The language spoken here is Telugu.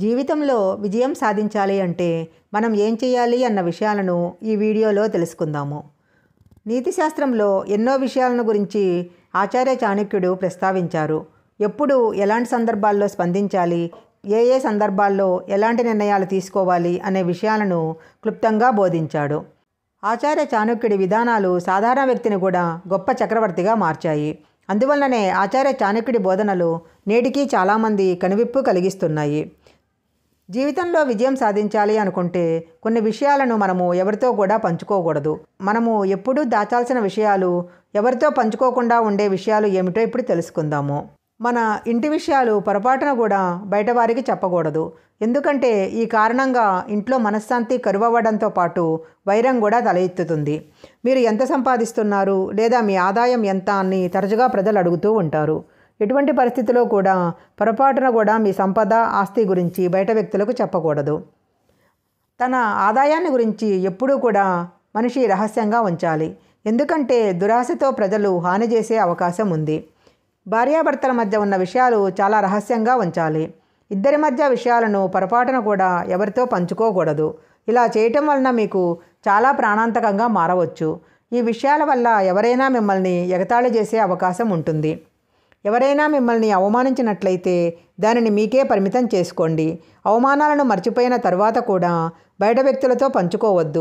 జీవితంలో విజయం సాధించాలి అంటే మనం ఏం చేయాలి అన్న విషయాలను ఈ వీడియోలో తెలుసుకుందాము నీతిశాస్త్రంలో ఎన్నో విషయాలను గురించి ఆచార్య చాణక్యుడు ప్రస్తావించారు ఎప్పుడు ఎలాంటి సందర్భాల్లో స్పందించాలి ఏ ఏ సందర్భాల్లో ఎలాంటి నిర్ణయాలు తీసుకోవాలి అనే విషయాలను క్లుప్తంగా బోధించాడు ఆచార్య చాణక్యుడి విధానాలు సాధారణ వ్యక్తిని కూడా గొప్ప చక్రవర్తిగా మార్చాయి అందువల్లనే ఆచార్య చాణక్యుడి బోధనలు నేటికీ చాలామంది కనువిప్పు కలిగిస్తున్నాయి జీవితంలో విజయం సాధించాలి అనుకుంటే కొన్ని విషయాలను మనము ఎవరితో కూడా పంచుకోకూడదు మనము ఎప్పుడూ దాచాల్సిన విషయాలు ఎవరితో పంచుకోకుండా ఉండే విషయాలు ఏమిటో ఇప్పుడు తెలుసుకుందాము మన ఇంటి విషయాలు పొరపాటున కూడా బయటవారికి చెప్పకూడదు ఎందుకంటే ఈ కారణంగా ఇంట్లో మనశ్శాంతి కరువవ్వడంతో పాటు వైరం కూడా తల ఎత్తుతుంది మీరు ఎంత సంపాదిస్తున్నారు లేదా మీ ఆదాయం ఎంత అని తరచుగా ప్రజలు అడుగుతూ ఉంటారు ఎటువంటి పరిస్థితిలో కూడా పొరపాటున కూడా మీ సంపద ఆస్తి గురించి బయట వ్యక్తులకు చెప్పకూడదు తన ఆదాయాన్ని గురించి ఎప్పుడూ కూడా మనిషి రహస్యంగా ఉంచాలి ఎందుకంటే దురాశతో ప్రజలు హాని చేసే అవకాశం ఉంది భార్యాభర్తల మధ్య ఉన్న విషయాలు చాలా రహస్యంగా ఉంచాలి ఇద్దరి మధ్య విషయాలను పొరపాటున కూడా ఎవరితో పంచుకోకూడదు ఇలా చేయటం వలన మీకు చాలా ప్రాణాంతకంగా మారవచ్చు ఈ విషయాల వల్ల ఎవరైనా మిమ్మల్ని ఎగతాళి చేసే అవకాశం ఉంటుంది ఎవరైనా మిమ్మల్ని అవమానించినట్లయితే దానిని మీకే పరిమితం చేసుకోండి అవమానాలను మర్చిపోయిన తర్వాత కూడా బయట వ్యక్తులతో పంచుకోవద్దు